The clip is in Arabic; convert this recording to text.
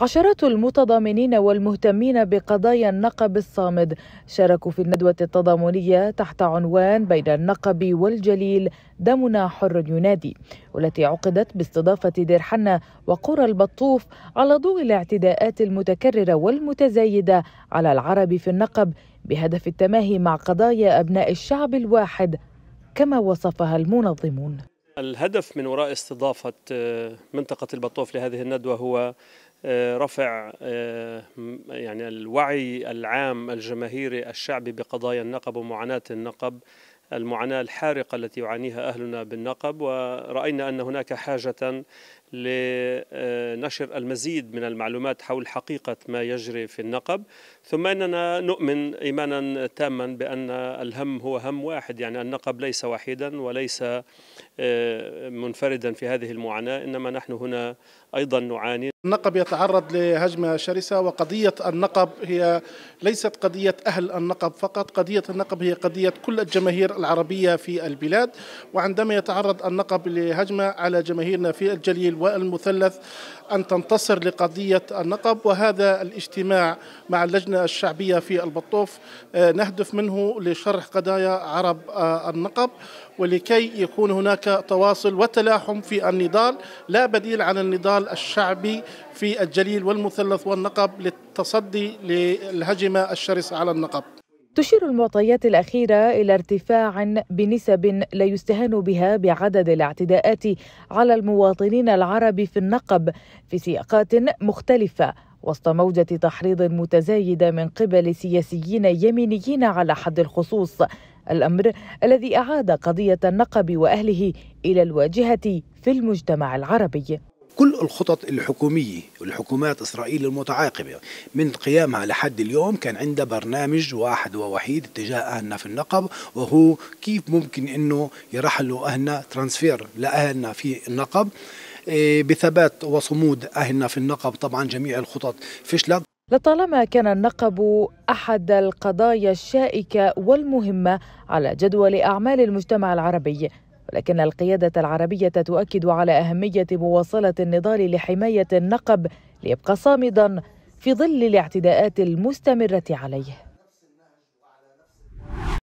عشرات المتضامنين والمهتمين بقضايا النقب الصامد شاركوا في الندوة التضامنية تحت عنوان بين النقب والجليل دمنا حر ينادي والتي عقدت باستضافة دير حنا وقرى البطوف على ضوء الاعتداءات المتكررة والمتزايدة على العرب في النقب بهدف التماهي مع قضايا أبناء الشعب الواحد كما وصفها المنظمون الهدف من وراء استضافة آه، منطقة البطوف لهذه الندوة هو آه، رفع آه، يعني الوعي العام الجماهيري الشعبي بقضايا النقب ومعاناة النقب المعاناة الحارقة التي يعانيها أهلنا بالنقب ورأينا أن هناك حاجة لنشر المزيد من المعلومات حول حقيقة ما يجري في النقب ثم أننا نؤمن إيمانا تاما بأن الهم هو هم واحد يعني النقب ليس وحيدا وليس آه، منفردا في هذه المعاناة إنما نحن هنا أيضا نعاني النقب يتعرض لهجمة شرسة وقضية النقب هي ليست قضية أهل النقب فقط قضية النقب هي قضية كل الجماهير العربية في البلاد وعندما يتعرض النقب لهجمة على جماهيرنا في الجليل والمثلث أن تنتصر لقضية النقب وهذا الاجتماع مع اللجنة الشعبية في البطوف آه، نهدف منه لشرح قضايا عرب آه، النقب ولكي يكون هناك تواصل وتلاحم في النضال لا بديل عن النضال الشعبي في الجليل والمثلث والنقب للتصدي للهجمة الشرسة على النقب تشير المعطيات الأخيرة إلى ارتفاع بنسب لا يستهان بها بعدد الاعتداءات على المواطنين العرب في النقب في سياقات مختلفة وسط موجة تحريض متزايدة من قبل سياسيين يمينيين على حد الخصوص الأمر الذي أعاد قضية النقب وأهله إلى الواجهة في المجتمع العربي كل الخطط الحكومية والحكومات إسرائيل المتعاقبة من قيامها لحد اليوم كان عندها برنامج واحد ووحيد اتجاه أهلنا في النقب وهو كيف ممكن أنه يرحلوا أهلنا ترانسفير لأهلنا في النقب إيه، بثبات وصمود أهلنا في النقب طبعا جميع الخطط فشلت لطالما كان النقب احد القضايا الشائكه والمهمه على جدول اعمال المجتمع العربي ولكن القيادة العربية تؤكد على أهمية مواصلة النضال لحماية النقب ليبقى صامدا في ظل الاعتداءات المستمرة عليه